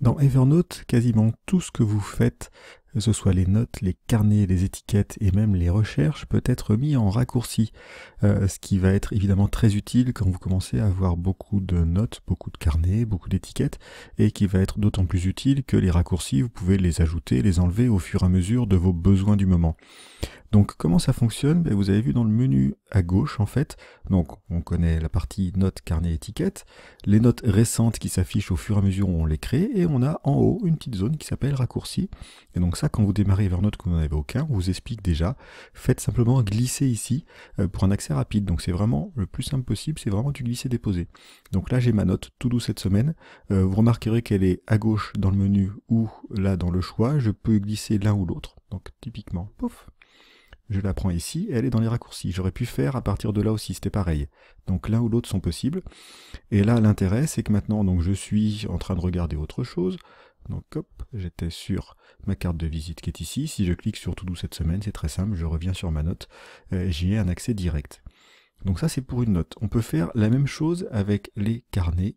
Dans Evernote, quasiment tout ce que vous faites, que ce soit les notes, les carnets, les étiquettes et même les recherches, peut être mis en raccourci, euh, ce qui va être évidemment très utile quand vous commencez à avoir beaucoup de notes, beaucoup de carnets, beaucoup d'étiquettes, et qui va être d'autant plus utile que les raccourcis, vous pouvez les ajouter, les enlever au fur et à mesure de vos besoins du moment. Donc comment ça fonctionne ben, Vous avez vu dans le menu à gauche en fait, donc on connaît la partie notes, carnet, étiquette, les notes récentes qui s'affichent au fur et à mesure où on les crée, et on a en haut une petite zone qui s'appelle raccourci. Et donc ça, quand vous démarrez vers note que vous n'en avez aucun, on vous explique déjà, faites simplement glisser ici euh, pour un accès rapide. Donc c'est vraiment le plus simple possible, c'est vraiment du glisser-déposer. Donc là j'ai ma note tout doux cette semaine, euh, vous remarquerez qu'elle est à gauche dans le menu ou là dans le choix, je peux glisser l'un ou l'autre. Donc typiquement, pouf, je la prends ici, elle est dans les raccourcis. J'aurais pu faire à partir de là aussi, c'était pareil. Donc l'un ou l'autre sont possibles. Et là, l'intérêt, c'est que maintenant, donc je suis en train de regarder autre chose. Donc hop, j'étais sur ma carte de visite qui est ici. Si je clique sur tout doux cette semaine, c'est très simple, je reviens sur ma note. Euh, j'y ai un accès direct. Donc ça, c'est pour une note. On peut faire la même chose avec les carnets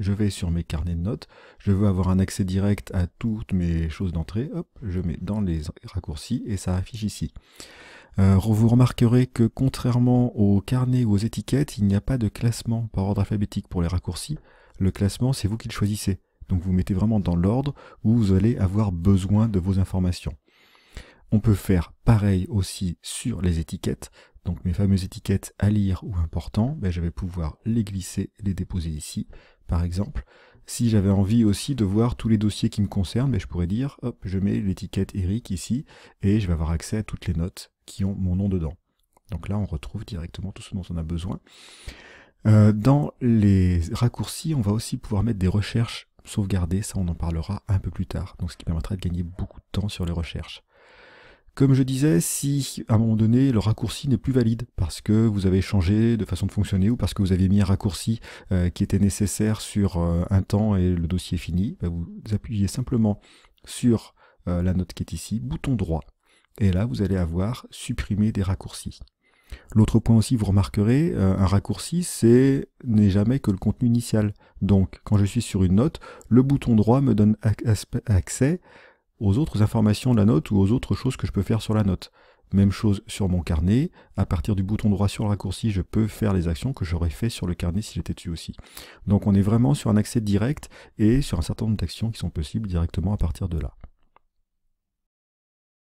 je vais sur mes carnets de notes, je veux avoir un accès direct à toutes mes choses d'entrée, hop, je mets dans les raccourcis et ça affiche ici. Euh, vous remarquerez que contrairement aux carnets ou aux étiquettes, il n'y a pas de classement par ordre alphabétique pour les raccourcis. Le classement, c'est vous qui le choisissez. Donc vous mettez vraiment dans l'ordre où vous allez avoir besoin de vos informations. On peut faire pareil aussi sur les étiquettes. Donc mes fameuses étiquettes à lire ou important, ben, je vais pouvoir les glisser, les déposer ici, par exemple. Si j'avais envie aussi de voir tous les dossiers qui me concernent, ben, je pourrais dire, hop, je mets l'étiquette Eric ici, et je vais avoir accès à toutes les notes qui ont mon nom dedans. Donc là, on retrouve directement tout ce dont on a besoin. Euh, dans les raccourcis, on va aussi pouvoir mettre des recherches sauvegardées, ça on en parlera un peu plus tard, donc ce qui permettra de gagner beaucoup de temps sur les recherches. Comme je disais, si à un moment donné le raccourci n'est plus valide parce que vous avez changé de façon de fonctionner ou parce que vous avez mis un raccourci euh, qui était nécessaire sur euh, un temps et le dossier est fini, bah, vous appuyez simplement sur euh, la note qui est ici, bouton droit, et là vous allez avoir supprimé des raccourcis. L'autre point aussi, vous remarquerez, un raccourci, c'est n'est jamais que le contenu initial. Donc, quand je suis sur une note, le bouton droit me donne accès aux autres informations de la note ou aux autres choses que je peux faire sur la note. Même chose sur mon carnet, à partir du bouton droit sur le raccourci, je peux faire les actions que j'aurais fait sur le carnet s'il était dessus aussi. Donc on est vraiment sur un accès direct et sur un certain nombre d'actions qui sont possibles directement à partir de là.